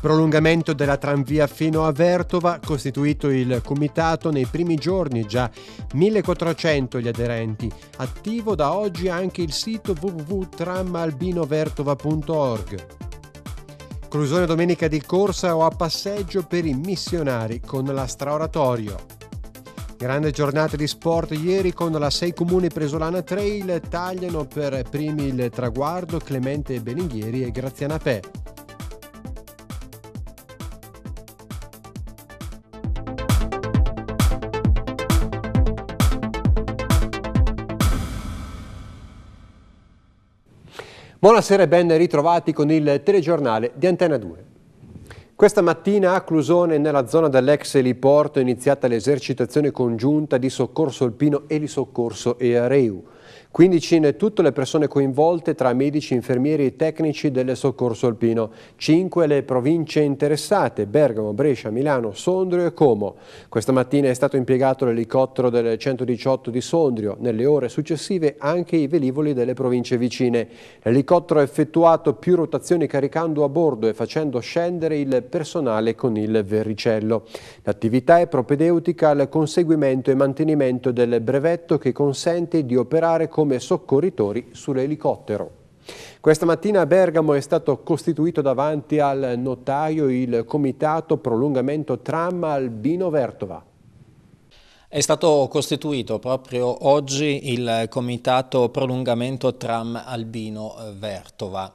prolungamento della tranvia fino a Vertova, costituito il comitato nei primi giorni, già 1400 gli aderenti. Attivo da oggi anche il sito www.tramalbinovertova.org. Conclusione domenica di corsa o a passeggio per i missionari con la straoratorio. Grande giornata di sport ieri con la 6 Comuni Presolana Trail, tagliano per primi il traguardo Clemente Beninghieri e Graziana Pè. Buonasera e ben ritrovati con il telegiornale di Antena 2. Questa mattina a Clusone, nella zona dell'ex eliporto, è iniziata l'esercitazione congiunta di soccorso alpino, e di soccorso areu. 15 in tutte le persone coinvolte tra medici, infermieri e tecnici del soccorso alpino. 5 le province interessate, Bergamo, Brescia, Milano, Sondrio e Como. Questa mattina è stato impiegato l'elicottero del 118 di Sondrio, nelle ore successive anche i velivoli delle province vicine. L'elicottero ha effettuato più rotazioni caricando a bordo e facendo scendere il personale con il verricello. L'attività è propedeutica al conseguimento e mantenimento del brevetto che consente di operare con come soccorritori sull'elicottero. Questa mattina a Bergamo è stato costituito davanti al notaio il comitato prolungamento tram Albino Vertova. È stato costituito proprio oggi il comitato prolungamento tram Albino eh, Vertova.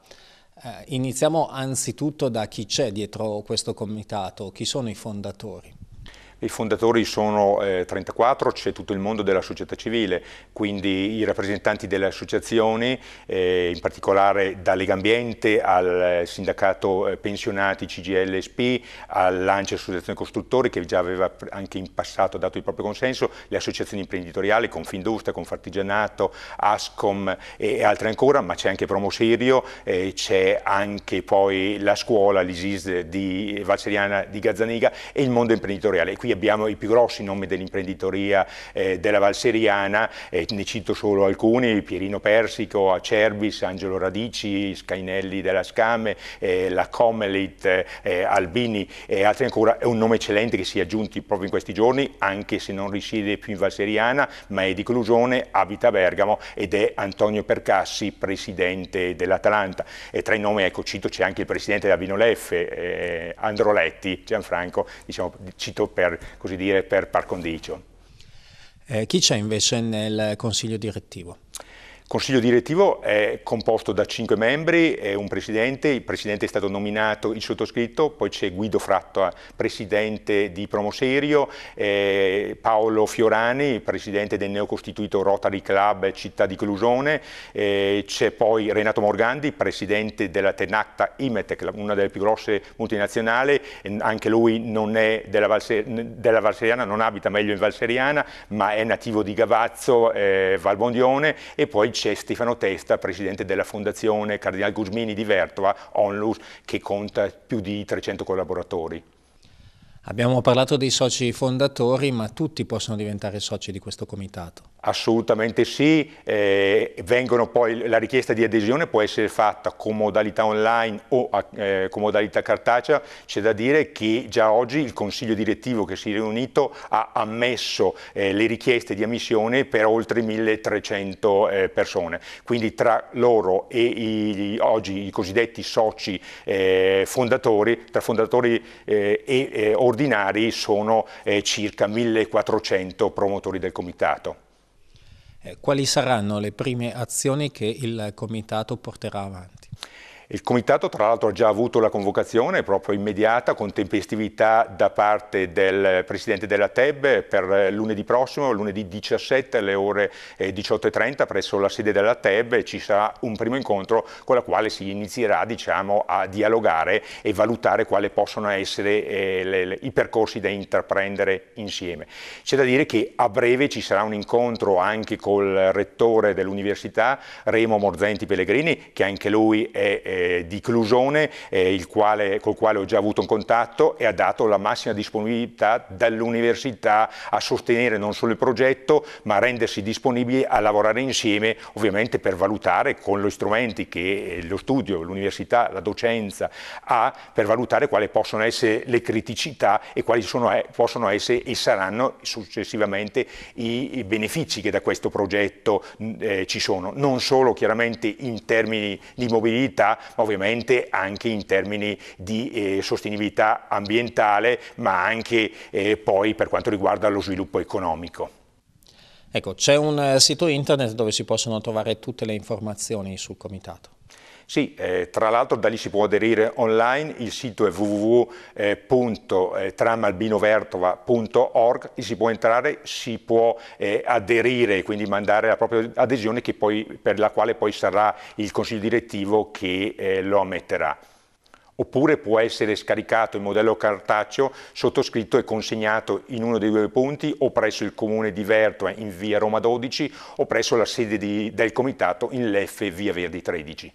Eh, iniziamo anzitutto da chi c'è dietro questo comitato, chi sono i fondatori. I fondatori sono eh, 34, c'è tutto il mondo della società civile, quindi i rappresentanti delle associazioni, eh, in particolare da Legambiente al eh, sindacato eh, pensionati CGLSP, al Lancia Associazione Costruttori che già aveva anche in passato dato il proprio consenso, le associazioni imprenditoriali, Confindustria, Confartigianato, Ascom e altre ancora, ma c'è anche Promoserio, c'è anche poi la scuola, l'ISIS di Valseriana di Gazzaniga e il mondo imprenditoriale. qui abbiamo i più grossi nomi dell'imprenditoria eh, della Valseriana, eh, ne cito solo alcuni, Pierino Persico, Acerbis, Angelo Radici, Scainelli della Scame, eh, la Comelit, eh, Albini e altri ancora, è un nome eccellente che si è aggiunto proprio in questi giorni, anche se non risiede più in Valseriana, ma è di Clusione, abita a Bergamo ed è Antonio Percassi, presidente dell'Atalanta. E tra i nomi, ecco, cito, c'è anche il presidente della Vinoleffe, eh, Androletti, Gianfranco, diciamo, cito per così dire, per par condicio. Eh, chi c'è invece nel consiglio direttivo? Consiglio direttivo è composto da cinque membri, è un presidente, il presidente è stato nominato il sottoscritto, poi c'è Guido Fratto, eh, presidente di Promoserio, eh, Paolo Fiorani, presidente del neocostituito Rotary Club eh, Città di Clusone, eh, c'è poi Renato Morgandi, presidente della Tenacta Imetec, una delle più grosse multinazionali, anche lui non è della, Valser della Valseriana, non abita meglio in Valseriana, ma è nativo di Gavazzo, eh, Valbondione, e poi c'è c'è Stefano Testa, presidente della Fondazione Cardinal Gusmini di Vertua, Onlus, che conta più di 300 collaboratori. Abbiamo parlato dei soci fondatori, ma tutti possono diventare soci di questo comitato. Assolutamente sì, eh, poi, la richiesta di adesione può essere fatta con modalità online o eh, con modalità cartacea, c'è da dire che già oggi il Consiglio direttivo che si è riunito ha ammesso eh, le richieste di ammissione per oltre 1300 eh, persone, quindi tra loro e i, oggi i cosiddetti soci eh, fondatori, tra fondatori eh, e ordinari sono circa 1400 promotori del comitato. Eh, quali saranno le prime azioni che il Comitato porterà avanti? Il Comitato tra l'altro ha già avuto la convocazione proprio immediata con tempestività da parte del Presidente della TEB per lunedì prossimo, lunedì 17 alle ore 18.30 eh, presso la sede della TEB ci sarà un primo incontro con la quale si inizierà diciamo, a dialogare e valutare quali possono essere eh, le, le, i percorsi da intraprendere insieme. C'è da dire che a breve ci sarà un incontro anche col Rettore dell'Università Remo Morzenti Pellegrini che anche lui è eh, eh, di Clusone, eh, quale, col quale ho già avuto un contatto e ha dato la massima disponibilità dall'università a sostenere non solo il progetto, ma a rendersi disponibili a lavorare insieme, ovviamente per valutare con gli strumenti che eh, lo studio, l'università, la docenza ha, per valutare quali possono essere le criticità e quali sono, eh, possono essere e saranno successivamente i, i benefici che da questo progetto eh, ci sono, non solo chiaramente in termini di mobilità, ma ovviamente anche in termini di eh, sostenibilità ambientale, ma anche eh, poi per quanto riguarda lo sviluppo economico. Ecco, c'è un eh, sito internet dove si possono trovare tutte le informazioni sul comitato. Sì, eh, tra l'altro da lì si può aderire online, il sito è www.tramalbinovertova.org, eh, lì si può entrare, si può eh, aderire, quindi mandare la propria adesione poi, per la quale poi sarà il consiglio direttivo che eh, lo ammetterà oppure può essere scaricato il modello cartaceo, sottoscritto e consegnato in uno dei due punti o presso il comune di Vertua in via Roma 12 o presso la sede di, del comitato in Leffe via Verdi 13.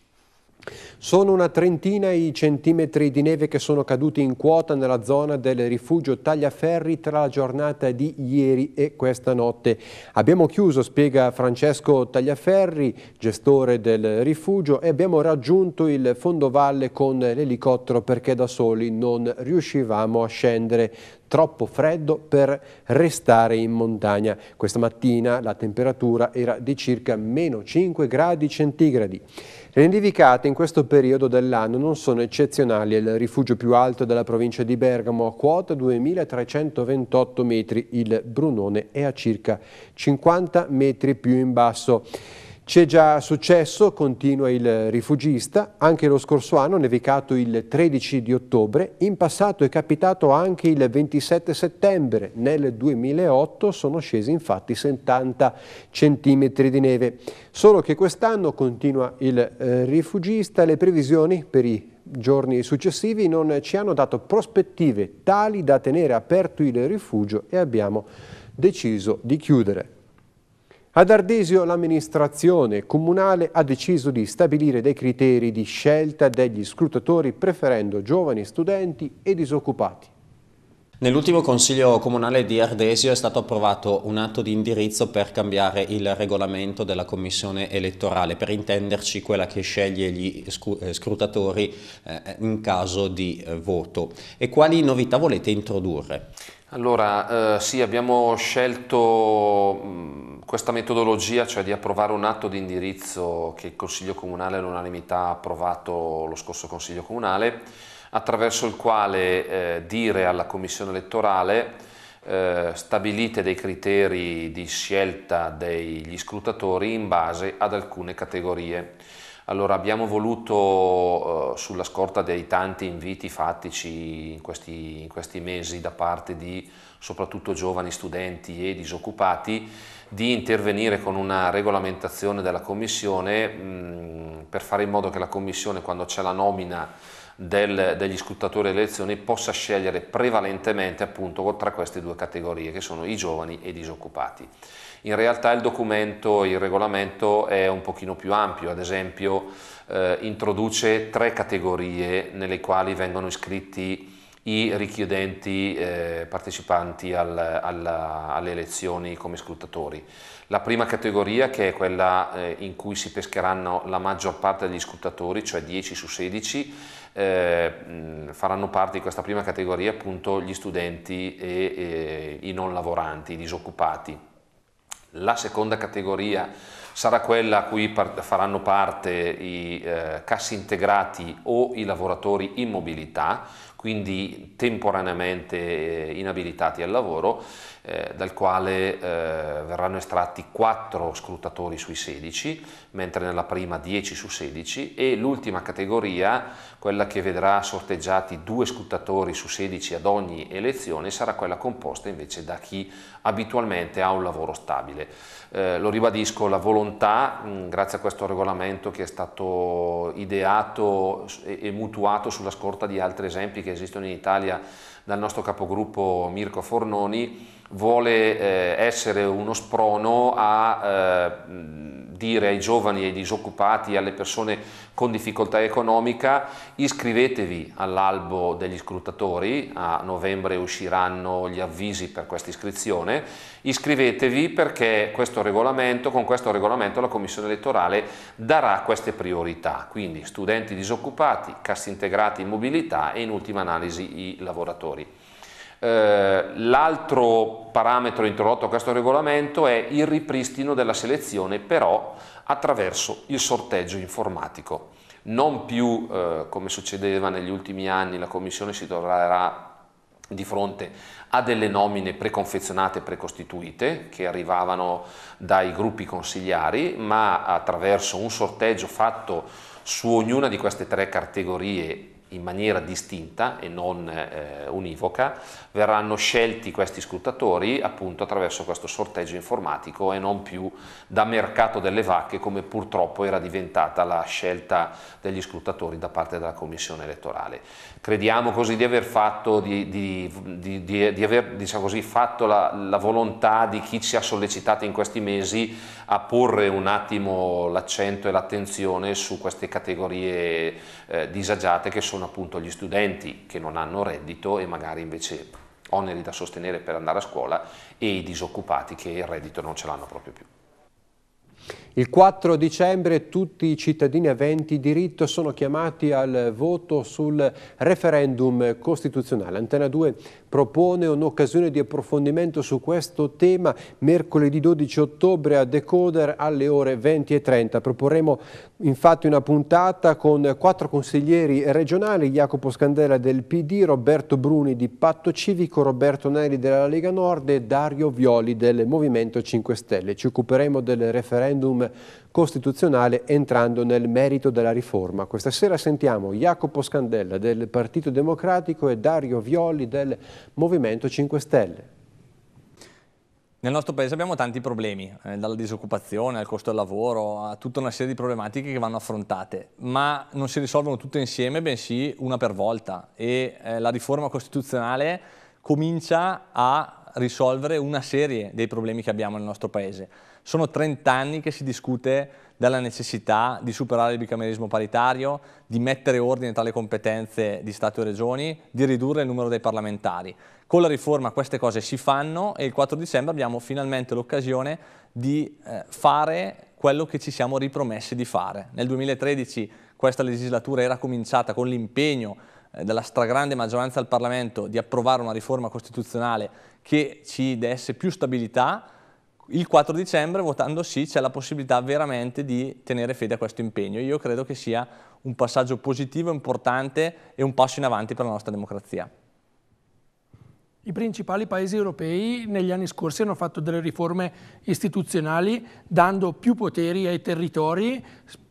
Sono una trentina i centimetri di neve che sono caduti in quota nella zona del rifugio Tagliaferri tra la giornata di ieri e questa notte. Abbiamo chiuso, spiega Francesco Tagliaferri, gestore del rifugio, e abbiamo raggiunto il fondovalle con l'elicottero perché da soli non riuscivamo a scendere troppo freddo per restare in montagna. Questa mattina la temperatura era di circa meno 5 gradi centigradi. Le nevicate in questo periodo dell'anno non sono eccezionali, è il rifugio più alto della provincia di Bergamo a quota 2328 metri, il Brunone è a circa 50 metri più in basso. C'è già successo, continua il rifugista, anche lo scorso anno nevicato il 13 di ottobre, in passato è capitato anche il 27 settembre, nel 2008 sono scesi infatti 70 centimetri di neve. Solo che quest'anno, continua il eh, rifugista, le previsioni per i giorni successivi non ci hanno dato prospettive tali da tenere aperto il rifugio e abbiamo deciso di chiudere. Ad Ardesio l'amministrazione comunale ha deciso di stabilire dei criteri di scelta degli scrutatori preferendo giovani studenti e disoccupati. Nell'ultimo Consiglio Comunale di Ardesio è stato approvato un atto di indirizzo per cambiare il regolamento della Commissione elettorale, per intenderci quella che sceglie gli eh, scrutatori eh, in caso di eh, voto. E quali novità volete introdurre? Allora, eh, sì, abbiamo scelto questa metodologia, cioè di approvare un atto di indirizzo che il Consiglio Comunale all'unanimità ha approvato lo scorso Consiglio Comunale, attraverso il quale eh, dire alla Commissione elettorale eh, stabilite dei criteri di scelta degli scrutatori in base ad alcune categorie. Allora abbiamo voluto, eh, sulla scorta dei tanti inviti fattici in questi, in questi mesi da parte di soprattutto giovani studenti e disoccupati, di intervenire con una regolamentazione della Commissione mh, mm, per fare in modo che la Commissione quando c'è la nomina del, degli scrutatori delle elezioni possa scegliere prevalentemente appunto tra queste due categorie che sono i giovani e i disoccupati. In realtà il documento, il regolamento è un pochino più ampio, ad esempio eh, introduce tre categorie nelle quali vengono iscritti i richiedenti eh, partecipanti al, alla, alle elezioni come scrutatori. La prima categoria che è quella eh, in cui si pescheranno la maggior parte degli scrutatori, cioè 10 su 16, eh, faranno parte di questa prima categoria appunto gli studenti e, e eh, i non lavoranti, i disoccupati. La seconda categoria sarà quella a cui faranno parte i eh, cassi integrati o i lavoratori in mobilità, quindi temporaneamente eh, inabilitati al lavoro eh, dal quale eh, verranno estratti 4 scrutatori sui 16, mentre nella prima 10 su 16 e l'ultima categoria, quella che vedrà sorteggiati 2 scrutatori su 16 ad ogni elezione, sarà quella composta invece da chi abitualmente ha un lavoro stabile. Eh, lo ribadisco, la volontà, mh, grazie a questo regolamento che è stato ideato e, e mutuato sulla scorta di altri esempi che esistono in Italia dal nostro capogruppo Mirko Fornoni, vuole eh, essere uno sprono a eh, dire ai giovani, ai disoccupati, alle persone con difficoltà economica iscrivetevi all'albo degli scrutatori, a novembre usciranno gli avvisi per questa iscrizione, iscrivetevi perché questo regolamento, con questo regolamento la Commissione elettorale darà queste priorità, quindi studenti disoccupati, cassi integrati in mobilità e in ultima analisi i lavoratori. Eh, l'altro parametro introdotto a questo regolamento è il ripristino della selezione però attraverso il sorteggio informatico. Non più eh, come succedeva negli ultimi anni la Commissione si troverà di fronte a delle nomine preconfezionate, precostituite, che arrivavano dai gruppi consigliari, ma attraverso un sorteggio fatto su ognuna di queste tre categorie in maniera distinta e non eh, univoca, verranno scelti questi scrutatori appunto attraverso questo sorteggio informatico e non più da mercato delle vacche come purtroppo era diventata la scelta degli scrutatori da parte della commissione elettorale crediamo così di aver fatto, di, di, di, di aver, diciamo così, fatto la, la, volontà di chi ci ha sollecitato in questi mesi a porre un attimo l'accento e l'attenzione su queste categorie eh, disagiate che sono appunto gli studenti che non hanno reddito e magari invece oneri da sostenere per andare a scuola e i disoccupati che il reddito non ce l'hanno proprio più. Il 4 dicembre tutti i cittadini aventi diritto sono chiamati al voto sul referendum costituzionale. Antena 2 propone un'occasione di approfondimento su questo tema mercoledì 12 ottobre a decoder alle ore 20.30. Proporremo infatti una puntata con quattro consiglieri regionali, Jacopo Scandella del PD, Roberto Bruni di Patto Civico, Roberto Neri della Lega Nord e Dario Violi del Movimento 5 Stelle. Ci occuperemo del referendum Costituzionale entrando nel merito della riforma. Questa sera sentiamo Jacopo Scandella del Partito Democratico e Dario Violi del Movimento 5 Stelle. Nel nostro paese abbiamo tanti problemi, eh, dalla disoccupazione al costo del lavoro, a tutta una serie di problematiche che vanno affrontate, ma non si risolvono tutte insieme, bensì una per volta e eh, la riforma costituzionale comincia a risolvere una serie dei problemi che abbiamo nel nostro paese. Sono 30 anni che si discute della necessità di superare il bicameralismo paritario, di mettere ordine tra le competenze di Stato e Regioni, di ridurre il numero dei parlamentari. Con la riforma queste cose si fanno e il 4 dicembre abbiamo finalmente l'occasione di eh, fare quello che ci siamo ripromessi di fare. Nel 2013 questa legislatura era cominciata con l'impegno eh, della stragrande maggioranza del Parlamento di approvare una riforma costituzionale che ci desse più stabilità, il 4 dicembre votando sì c'è la possibilità veramente di tenere fede a questo impegno. Io credo che sia un passaggio positivo, importante e un passo in avanti per la nostra democrazia. I principali paesi europei negli anni scorsi hanno fatto delle riforme istituzionali dando più poteri ai territori,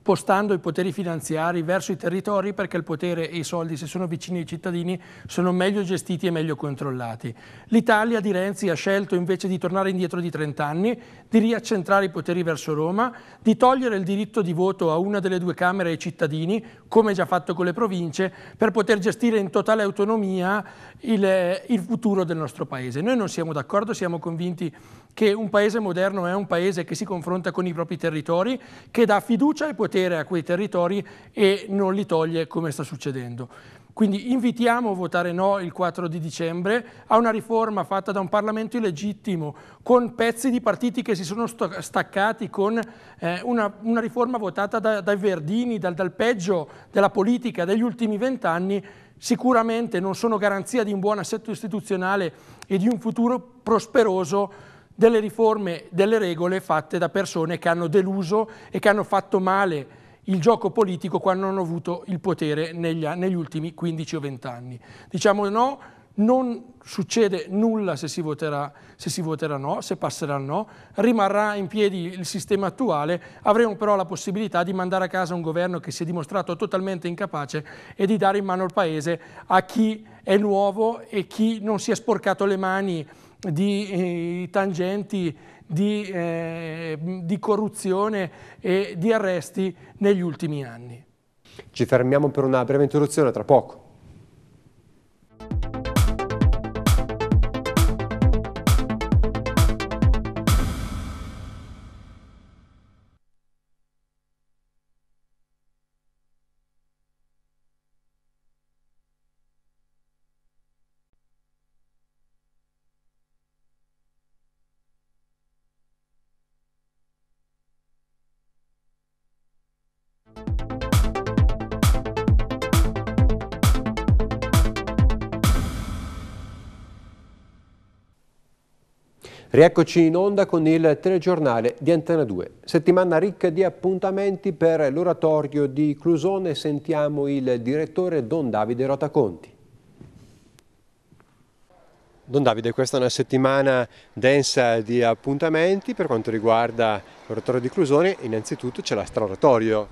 spostando i poteri finanziari verso i territori perché il potere e i soldi, se sono vicini ai cittadini, sono meglio gestiti e meglio controllati. L'Italia di Renzi ha scelto invece di tornare indietro di 30 anni, di riaccentrare i poteri verso Roma, di togliere il diritto di voto a una delle due Camere ai cittadini, come già fatto con le province, per poter gestire in totale autonomia il, eh, il futuro del nostro Paese. Noi non siamo d'accordo, siamo convinti che un paese moderno è un paese che si confronta con i propri territori, che dà fiducia e potere a quei territori e non li toglie come sta succedendo. Quindi invitiamo a votare no il 4 di dicembre a una riforma fatta da un Parlamento illegittimo, con pezzi di partiti che si sono staccati, con eh, una, una, riforma votata da, dai Verdini, dal, dal peggio della politica degli ultimi vent'anni, sicuramente non sono garanzia di un buon assetto istituzionale e di un futuro prosperoso delle riforme, delle regole fatte da persone che hanno deluso e che hanno fatto male il gioco politico quando hanno avuto il potere negli, negli ultimi 15 o 20 anni. Diciamo no, non succede nulla se si, voterà, se si voterà no, se passerà no, rimarrà in piedi il sistema attuale, avremo però la possibilità di mandare a casa un governo che si è dimostrato totalmente incapace e di dare in mano il Paese a chi è nuovo e chi non si è sporcato le mani di eh, tangenti, di, eh, di corruzione e di arresti negli ultimi anni. Ci fermiamo per una breve interruzione tra poco. Rieccoci in onda con il telegiornale di Antena 2. Settimana ricca di appuntamenti per l'oratorio di Clusone. Sentiamo il direttore Don Davide Rotaconti. Don Davide, questa è una settimana densa di appuntamenti per quanto riguarda l'oratorio di Clusone. Innanzitutto c'è l'astroratorio.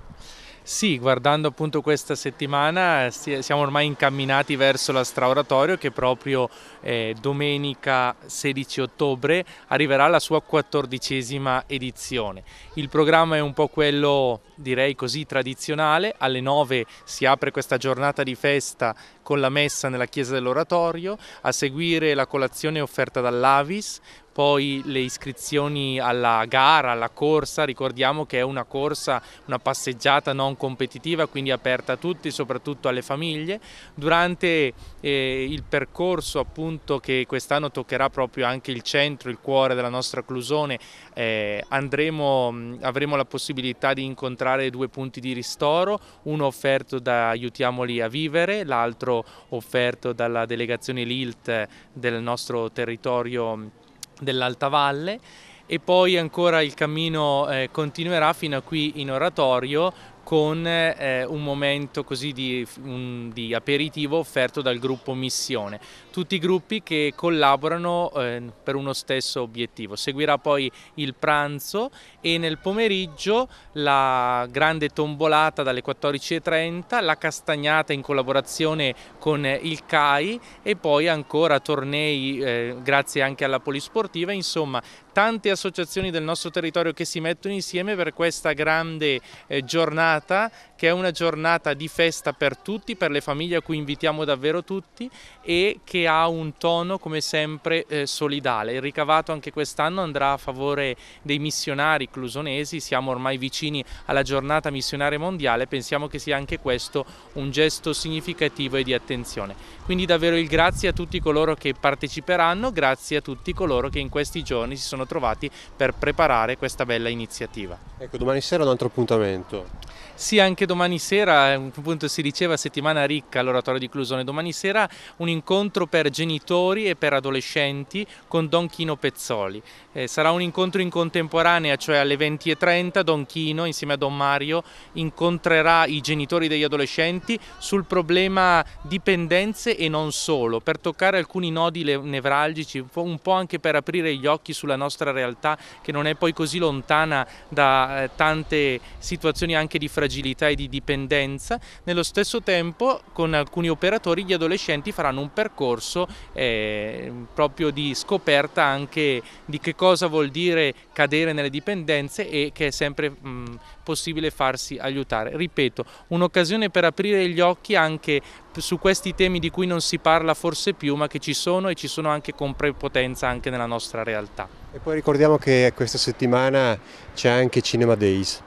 Sì, guardando appunto questa settimana siamo ormai incamminati verso la Straoratorio che proprio eh, domenica 16 ottobre arriverà alla sua quattordicesima edizione. Il programma è un po' quello direi così tradizionale, alle 9 si apre questa giornata di festa con la messa nella chiesa dell'oratorio, a seguire la colazione offerta dall'Avis, poi le iscrizioni alla gara, alla corsa, ricordiamo che è una corsa, una passeggiata non competitiva, quindi aperta a tutti, soprattutto alle famiglie. Durante eh, il percorso appunto che quest'anno toccherà proprio anche il centro, il cuore della nostra Clusone, eh, andremo, avremo la possibilità di incontrare due punti di ristoro, uno offerto da Aiutiamoli a Vivere, l'altro offerto dalla delegazione LILT del nostro territorio dell'Alta Valle e poi ancora il cammino eh, continuerà fino a qui in oratorio con eh, un momento così di, un, di, aperitivo offerto dal gruppo Missione. Tutti i gruppi che collaborano eh, per uno stesso obiettivo. Seguirà poi il pranzo e nel pomeriggio la grande tombolata dalle 14.30, la castagnata in collaborazione con il CAI e poi ancora tornei eh, grazie anche alla polisportiva, insomma tante associazioni del nostro territorio che si mettono insieme per questa grande eh, giornata che è una giornata di festa per tutti, per le famiglie a cui invitiamo davvero tutti e che ha un tono come sempre eh, solidale. Il ricavato anche quest'anno andrà a favore dei missionari clusonesi, siamo ormai vicini alla giornata missionaria mondiale, pensiamo che sia anche questo un gesto significativo e di attenzione. Quindi davvero il grazie a tutti coloro che parteciperanno, grazie a tutti coloro che in questi giorni si sono trovati per preparare questa bella iniziativa. Ecco, domani sera un altro appuntamento. Sì, anche domani sera, eh, appunto si diceva settimana ricca all'oratorio di Clusone, domani sera un incontro per genitori e per adolescenti con Don Chino Pezzoli. Eh, sarà un incontro in contemporanea, cioè alle 20.30 Don Chino insieme a Don Mario incontrerà i genitori degli adolescenti sul problema dipendenze e non solo, per toccare alcuni nodi nevralgici, un po', anche per aprire gli occhi sulla nostra realtà che non è poi così lontana da eh, tante situazioni anche di fragilità fragilità e di dipendenza, nello stesso tempo con alcuni operatori gli adolescenti faranno un percorso eh, proprio di scoperta anche di che cosa vuol dire cadere nelle dipendenze e che è sempre mh, mm, possibile farsi aiutare. Ripeto, un'occasione per aprire gli occhi anche su questi temi di cui non si parla forse più, ma che ci sono e ci sono anche con prepotenza anche nella nostra realtà. E poi ricordiamo che questa settimana c'è anche Cinema Days.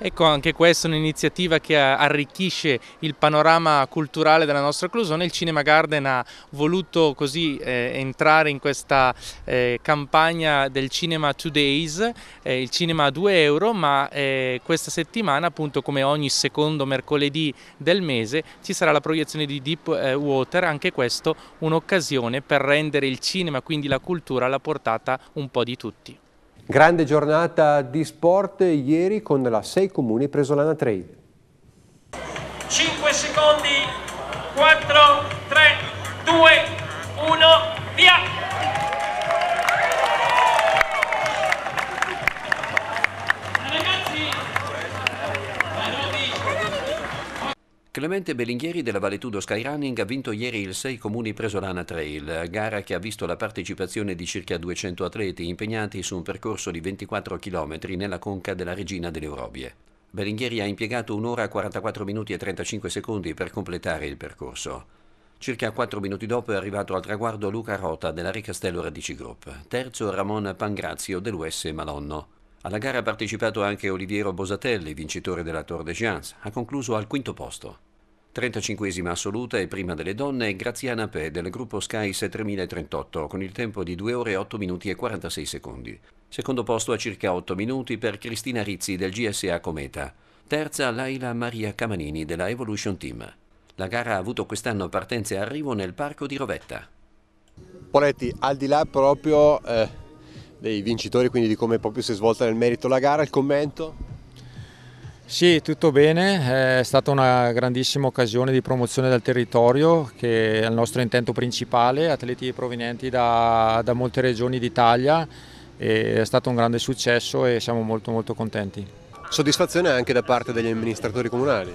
Ecco, anche questa è un'iniziativa che eh, arricchisce il panorama culturale della nostra Clusone. Il Cinema Garden ha voluto così eh, entrare in questa eh, campagna del Cinema Today's, eh, il cinema a 2 euro, ma eh, questa settimana, appunto come ogni secondo mercoledì del mese, ci sarà la proiezione di Deep eh, Water, anche questo un'occasione per rendere il cinema, quindi la cultura, alla portata un po' di tutti. Grande giornata di sport ieri con la 6 Comuni Presolana Trail. 5 secondi, 4, 3, 2, 1, via! Clemente Bellinghieri della Valetudo Skyrunning ha vinto ieri il 6 Comuni Presolana Trail, gara che ha visto la partecipazione di circa 200 atleti impegnati su un percorso di 24 km nella conca della Regina delle Orobie. Bellinghieri ha impiegato un'ora 44 minuti e 35 secondi per completare il percorso. Circa 4 minuti dopo è arrivato al traguardo Luca Rota della Ricastello Radici Group, terzo Ramon Pangrazio dell'US Malonno. Alla gara ha partecipato anche Oliviero Bosatelli, vincitore della Tour de Giance. Ha concluso al quinto posto. 35esima assoluta e prima delle donne Graziana Pe del gruppo Sky 3038 con il tempo di 2 ore 8 minuti e 46 secondi. Secondo posto a circa 8 minuti per Cristina Rizzi del GSA Cometa. Terza Laila Maria Camanini della Evolution Team. La gara ha avuto quest'anno partenza e arrivo nel parco di Rovetta. Poletti, al di là proprio eh dei vincitori, quindi di come proprio si è svolta nel merito la gara, il commento? Sì, tutto bene, è stata una grandissima occasione di promozione del territorio che è il nostro intento principale, atleti provenienti da, da molte regioni d'Italia, è stato un grande successo e siamo molto molto contenti. Soddisfazione anche da parte degli amministratori comunali?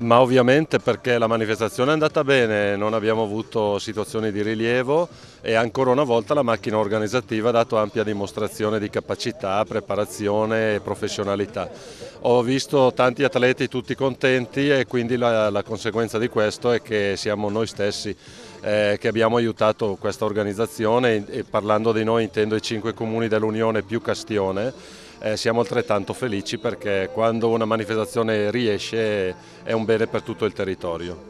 ma ovviamente perché la manifestazione è andata bene, non abbiamo avuto situazioni di rilievo e ancora una volta la macchina organizzativa ha dato ampia dimostrazione di capacità, preparazione e professionalità. Ho visto tanti atleti tutti contenti e quindi la, la conseguenza di questo è che siamo noi stessi eh, che abbiamo aiutato questa organizzazione e parlando di noi intendo i cinque comuni dell'Unione più Castione eh, siamo altrettanto felici perché quando una manifestazione riesce è un bene per tutto il territorio.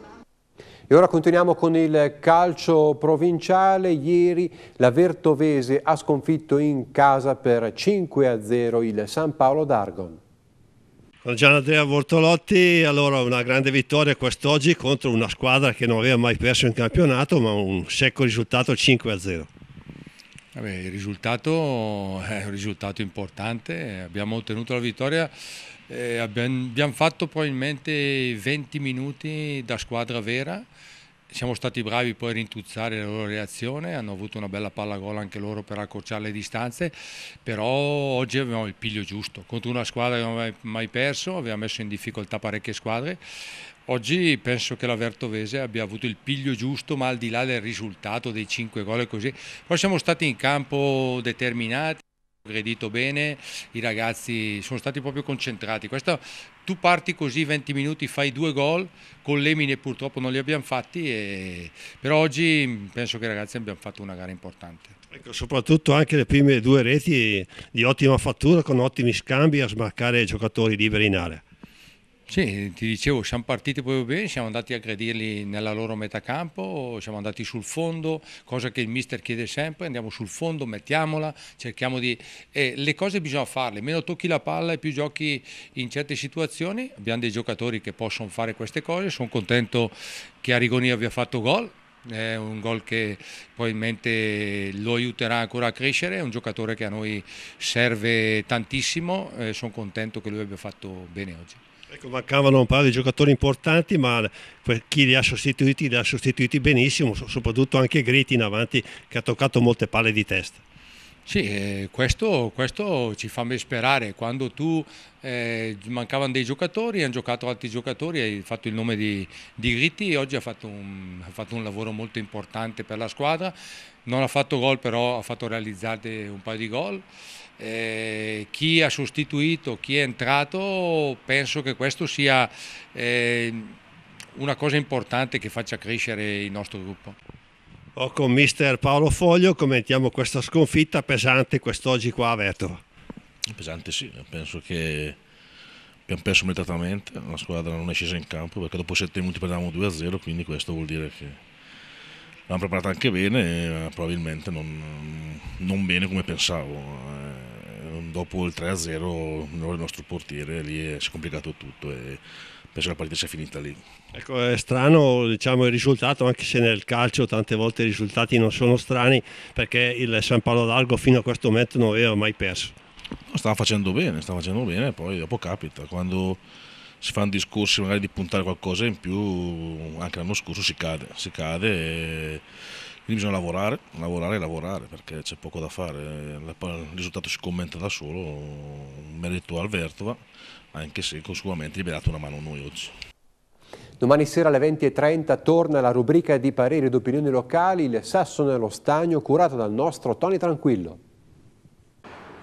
E ora continuiamo con il calcio provinciale. Ieri la Vertovese ha sconfitto in casa per 5 a 0 il San Paolo d'Argon. Con Andrea Bortolotti, allora una grande vittoria quest'oggi contro una squadra che non aveva mai perso in campionato, ma un secco risultato 5 a 0. Vabbè, il risultato è un risultato importante, abbiamo ottenuto la vittoria, eh, abbiamo, abbiamo, fatto probabilmente 20 minuti da squadra vera, siamo stati bravi poi a rintuzzare la loro reazione, hanno avuto una bella palla gol anche loro per accorciare le distanze, però oggi avevamo il piglio giusto, contro una squadra che non aveva mai perso, aveva messo in difficoltà parecchie squadre Oggi penso che la Vertovese abbia avuto il piglio giusto, ma al di là del risultato dei 5 gol e così, poi siamo stati in campo determinati aggredito bene, i ragazzi sono stati proprio concentrati. Questa, tu parti così 20 minuti, fai due gol, con l'Emine purtroppo non li abbiamo fatti, e... però oggi penso che i ragazzi abbiano fatto una gara importante. Ecco, soprattutto anche le prime due reti di ottima fattura con ottimi scambi a smarcare giocatori liberi in area. Sì, ti dicevo, siamo partiti proprio bene, siamo andati a aggredirli nella loro metà campo, siamo andati sul fondo, cosa che il mister chiede sempre, andiamo sul fondo, mettiamola, cerchiamo di... Eh, le cose bisogna farle, meno tocchi la palla e più giochi in certe situazioni, abbiamo dei giocatori che possono fare queste cose, sono contento che Arigoni abbia fatto gol, è un gol che probabilmente lo aiuterà ancora a crescere, è un giocatore che a noi serve tantissimo e sono contento che lui abbia fatto bene oggi. Ecco, mancavano un paio di giocatori importanti, ma chi li ha sostituiti li ha sostituiti benissimo, soprattutto anche Gritti in avanti che ha toccato molte palle di testa. Sì, eh, questo, questo, ci fa sperare. Quando tu eh, mancavano dei giocatori, hanno giocato altri giocatori, hai fatto il nome di, di Ritti, oggi ha fatto, un, ha fatto un lavoro molto importante per la squadra. Non ha fatto gol, però ha fatto realizzare un paio di gol eh, chi ha sostituito, chi è entrato, penso che questo sia eh, una cosa importante che faccia crescere il nostro gruppo. O con mister Paolo Foglio commentiamo questa sconfitta pesante quest'oggi qua a Vetova. Pesante sì, penso che abbiamo perso immediatamente, la squadra non è scesa in campo perché dopo 7 minuti perdevamo 2-0, quindi questo vuol dire che l'hanno preparata anche bene, eh, probabilmente non, non bene come pensavo. Eh, dopo il 3-0 il nostro portiere lì eh, si è complicato tutto e penso che la partita sia finita lì. Ecco, è strano diciamo, il risultato, anche se nel calcio tante volte i risultati non sono strani, perché il San Paolo d'Algo fino a questo momento non aveva mai perso. No, stava facendo bene, stava facendo bene, poi dopo capita. Quando si fanno discorsi magari di puntare qualcosa in più, anche l'anno scorso si cade, si cade e quindi bisogna lavorare, lavorare e lavorare perché c'è poco da fare, il risultato si commenta da solo, merito al Vertova, anche se sicuramente gli abbiamo una mano noi oggi. Domani sera alle 20.30 torna la rubrica di pareri ed opinioni locali, il sasso nello stagno curato dal nostro Tony Tranquillo.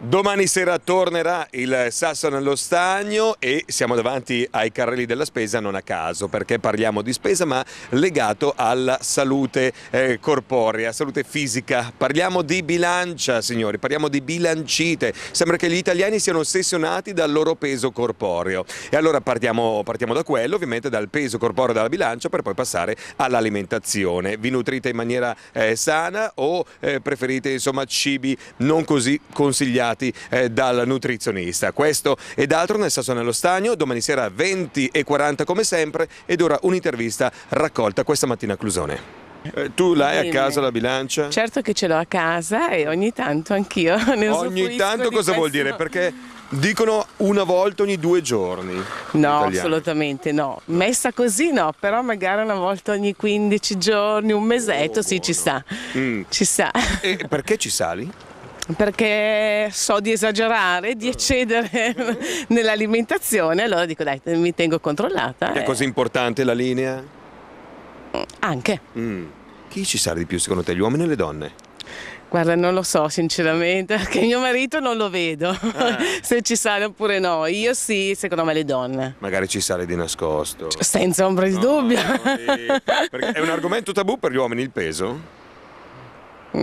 Domani sera tornerà il Sasso nello stagno e siamo davanti ai carrelli della spesa non a caso perché parliamo di spesa ma legato alla salute eh, corporea, salute fisica. Parliamo di bilancia signori, parliamo di bilancite. Sembra che gli italiani siano ossessionati dal loro peso corporeo. E allora partiamo, partiamo da quello, ovviamente dal peso corporeo dalla bilancia per poi passare all'alimentazione. Vi nutrite in maniera eh, sana o eh, preferite insomma cibi non così consigliati? consigliati eh, dal nutrizionista. Questo ed altro nel Sassonello Stagno, domani sera 20 e 40 come sempre ed ora un'intervista raccolta questa mattina a Clusone. Eh, tu l'hai a casa la bilancia? Certo che ce l'ho a casa e ogni tanto anch'io ne Ogni tanto cosa vuol dire? Perché dicono una volta ogni due giorni. No, assolutamente no. Messa così no, però magari una volta ogni 15 giorni, un mesetto, oh, sì, buono. ci sta. Mm. Ci sta. E perché ci sali? perché so di esagerare, di eccedere nell'alimentazione, allora dico dai, mi tengo controllata. È e... così importante la linea? Anche. Mm. Chi ci sale di più secondo te, gli uomini o le donne? Guarda, non lo so sinceramente, perché mio marito non lo vedo, ah. se ci sale oppure no. Io sì, secondo me le donne. Magari ci sale di nascosto. Senza ombra di no, dubbio. No, sì. è un argomento tabù per gli uomini, il peso?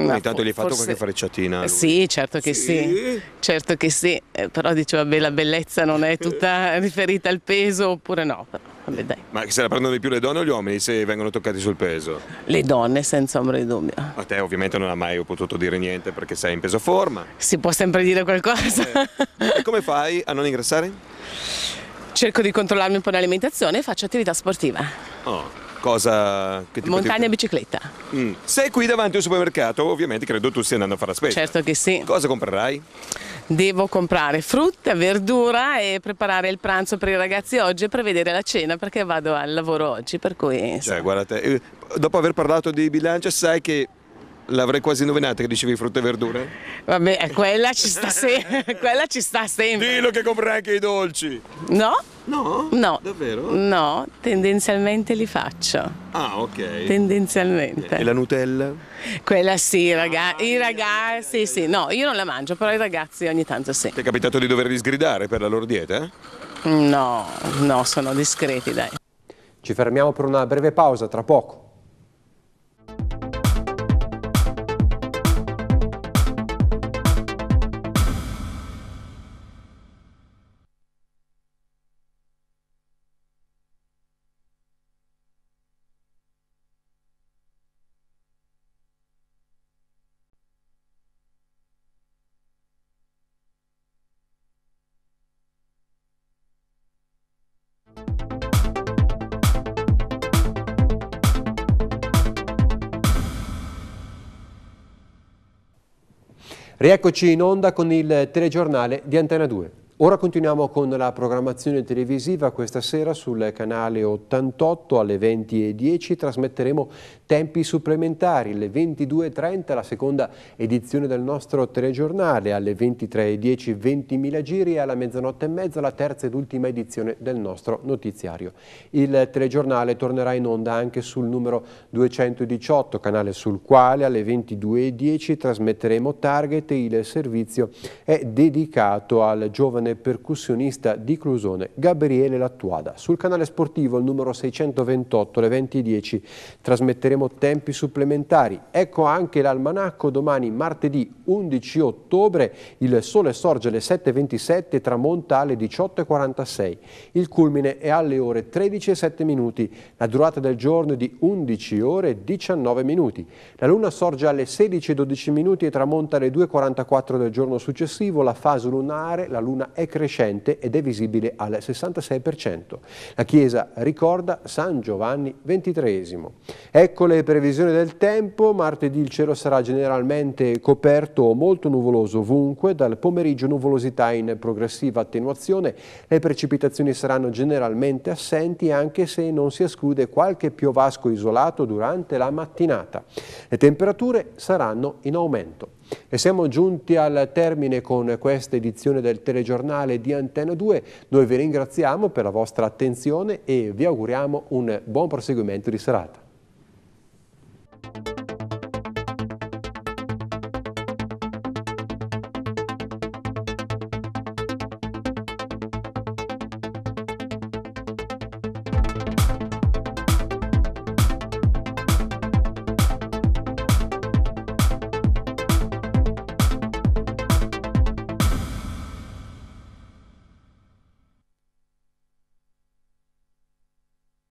Ma intanto gli hai fatto forse... qualche frecciatina? Eh, lui. Sì, certo che sì. sì. certo che sì, eh, però dicevo, vabbè, la bellezza non è tutta riferita al peso oppure no. Vabbè, dai. Ma se la prendono di più le donne o gli uomini se vengono toccati sul peso? Le donne, senza ombra di dubbio. A te ovviamente non ha mai potuto dire niente perché sei in peso forma. Si può sempre dire qualcosa. Eh. E come fai a non ingrassare? Cerco di controllarmi un po' l'alimentazione e faccio attività sportiva. Oh cosa che ti Montagna e bicicletta. Mm. Sei qui davanti al supermercato, ovviamente credo tu stia andando a fare la spesa. Certo che sì. Cosa comprerai? Devo comprare frutta, verdura e preparare il pranzo per i ragazzi oggi e prevedere la cena perché vado al lavoro oggi, per cui... Cioè, guarda te, eh, dopo aver parlato di bilancio sai che L'avrei quasi indovinata che dicevi frutta e verdura? Vabbè, eh, quella ci sta, se- quella ci sta sempre. Dillo che compri anche i dolci. No? No? No. Davvero? No, tendenzialmente li faccio. Ah, ok. Tendenzialmente. E la Nutella? Quella sì, raga- ah, i ragazzi, eh, sì, no, io non la mangio, però i ragazzi ogni tanto sì. Ti è capitato di doverli sgridare per la loro dieta? No, no, sono discreti, dai. Ci fermiamo per una breve pausa, tra poco. Rieccoci in onda con il telegiornale di Antena 2. Ora continuiamo con la programmazione televisiva. Questa sera sul canale 88 alle 20.10 trasmetteremo tempi supplementari. Alle 22.30 la seconda edizione del nostro telegiornale, alle 23.10 20.000 giri e alla mezzanotte e mezza la terza ed ultima edizione del nostro notiziario. Il telegiornale tornerà in onda anche sul numero 218, canale sul quale alle 22.10 trasmetteremo Target. e Il servizio è dedicato al giovane giovane percussionista di Clusone, Gabriele Lattuada. Sul canale sportivo, il numero 628, le 20.10, trasmetteremo tempi supplementari. Ecco anche l'almanacco domani, martedì 11 ottobre, il sole sorge alle 7.27 e tramonta alle 18.46. Il culmine è alle ore 13.07 minuti. La durata del giorno è di 11 ore e 19 minuti. La luna sorge alle 16.12 minuti e tramonta alle 2.44 del giorno successivo. La fase lunare, la luna è crescente ed è visibile al 66%. La Chiesa ricorda San Giovanni XXIII. Ecco le previsioni del tempo. Martedì il cielo sarà generalmente coperto o molto nuvoloso ovunque. Dal pomeriggio nuvolosità in progressiva attenuazione. Le precipitazioni saranno generalmente assenti anche se non si esclude qualche piovasco isolato durante la mattinata. Le temperature saranno in aumento. E siamo giunti al termine con questa edizione del telegiornale di Antenna 2. Noi vi ringraziamo per la vostra attenzione e vi auguriamo un buon proseguimento di serata.